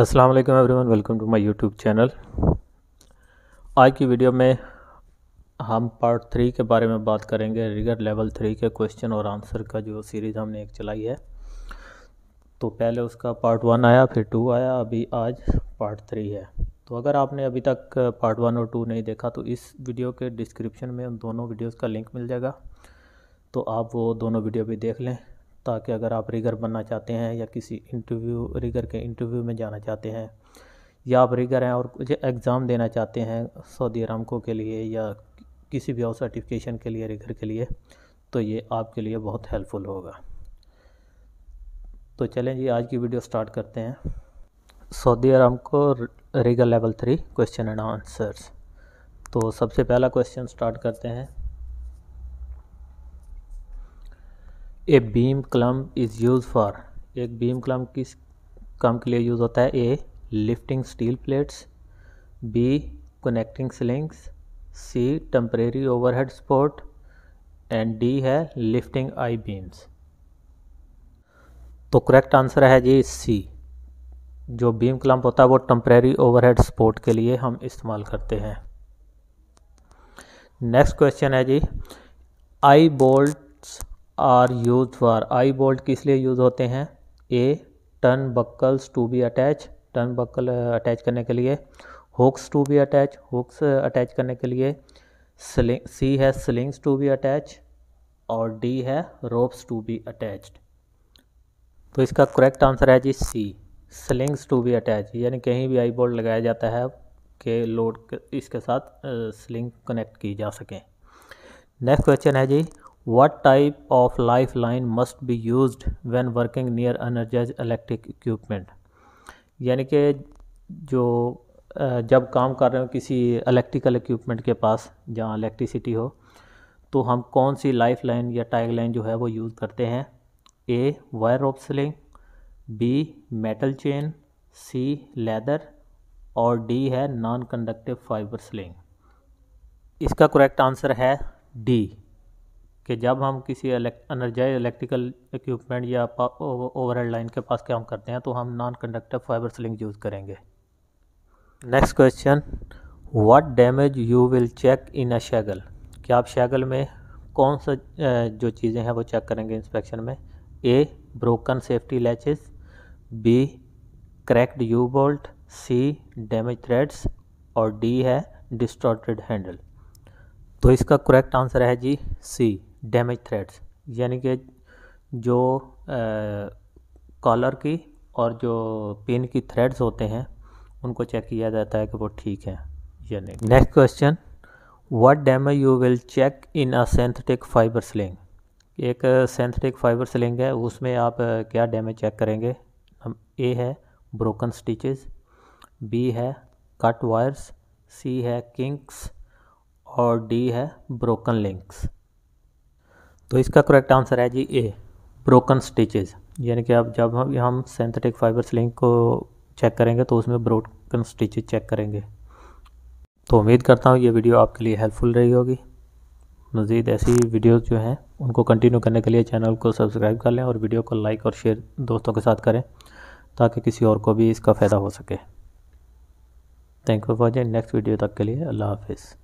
अस्सलाम वालेकुम everyone welcome to my YouTube channel आज की वीडियो में हम पार्ट थ्री के बारे में बात करेंगे रिगर लेवल थ्री के क्वेश्चन और आंसर का जो सीरीज़ हमने एक चलाई है तो पहले उसका पार्ट वन आया फिर टू आया अभी आज पार्ट थ्री है तो अगर आपने अभी तक पार्ट वन और टू नहीं देखा तो इस वीडियो के डिस्क्रिप्शन में उन दोनों वीडियोज़ का लिंक मिल जाएगा तो आप वो दोनों वीडियो भी देख लें ताकि अगर आप रिगर बनना चाहते हैं या किसी इंटरव्यू रिगर के इंटरव्यू में जाना चाहते हैं या आप रिगर हैं और कुछ एग्ज़ाम देना चाहते हैं सऊदी अरामको के लिए या किसी भी और सर्टिफिकेशन के लिए रिगर के लिए तो ये आपके लिए बहुत हेल्पफुल होगा तो चलें जी आज की वीडियो स्टार्ट करते हैं Saudi Aramco rigger level three question and answers तो सबसे पहला क्वेश्चन स्टार्ट करते हैं A beam clamp is use for एक बीम क्लम किस काम के लिए यूज़ होता है A lifting steel plates B connecting slings C temporary overhead support and D है लिफ्टिंग आई बीम्स तो करेक्ट आंसर है जी सी जो बीम क्लम्प होता है वो टम्परेरी ओवरहेड सपोर्ट के लिए हम इस्तेमाल करते हैं नेक्स्ट क्वेश्चन है जी eye bolt are use for eye bolt किस लिए यूज़ होते हैं A turn buckles to be attach turn buckle attach करने के लिए hooks to be attach hooks attach करने के लिए सी है स्लिंग्स टू बी अटैच और डी है रोप्स टू बी अटैच्ड तो इसका करेक्ट आंसर है जी C slings to be attach यानी कहीं भी आई बोल्ट लगाया जाता है कि लोड इसके साथ स्लिंग कनेक्ट की जा सके नेक्स्ट क्वेश्चन है जी What type of lifeline must be used when working near energized electric equipment? यानी कि जो जब काम कर रहे हो किसी इलेक्ट्रिकल इक्विपमेंट के पास जहाँ इलेक्ट्रिसिटी हो तो हम कौन सी लाइफ लाइन या टाइग लाइन जो है वो यूज़ करते हैं A wire rope sling B metal chain C leather और डी है नॉन कंडक्टिव फाइबर स्लिंग इसका करेक्ट आंसर है डी कि जब हम किसी अनर्जाइज इलेक्ट्रिकल इक्विपमेंट या ओवरहेड लाइन के पास क्या करते हैं तो हम non conductive fibre sling use करेंगे next question what damage you will check in a shackle क्या आप शैगल में कौन सा जो चीज़ें हैं वो चेक करेंगे इंस्पेक्शन में A broken safety latches B cracked U bolt C damage threads और डी है डिस्टॉर्टेड हैंडल तो इसका करेक्ट आंसर है जी सी डैमेज थ्रेड्स यानी कि जो कॉलर की और जो पिन की थ्रेड्स होते हैं उनको चेक किया जाता है कि वो ठीक है या नहीं next question what damage you will check in a synthetic fibre sling एक सेंथेटिक फाइबर स्लिंग है उसमें आप क्या डैमेज चेक करेंगे हम ए है ब्रोकन स्टिचेस बी है कट वायर्स सी है किंक्स और डी है ब्रोकन लिंक्स तो इसका करेक्ट आंसर है जी ए ब्रोकन स्टिचेज यानी कि अब जब हम हम सेंथेटिक फाइबर स्लिंग को चेक करेंगे तो उसमें ब्रोकन स्टिचेज चेक करेंगे तो उम्मीद करता हूँ ये वीडियो आपके लिए हेल्पफुल रही होगी मज़ीद ऐसी वीडियोस जो हैं उनको कंटिन्यू करने के लिए चैनल को सब्सक्राइब कर लें और वीडियो को लाइक और शेयर दोस्तों के साथ करें ताकि किसी और को भी इसका फ़ायदा हो सके thank you for watching next video तक के लिए अल्लाह हाफिज़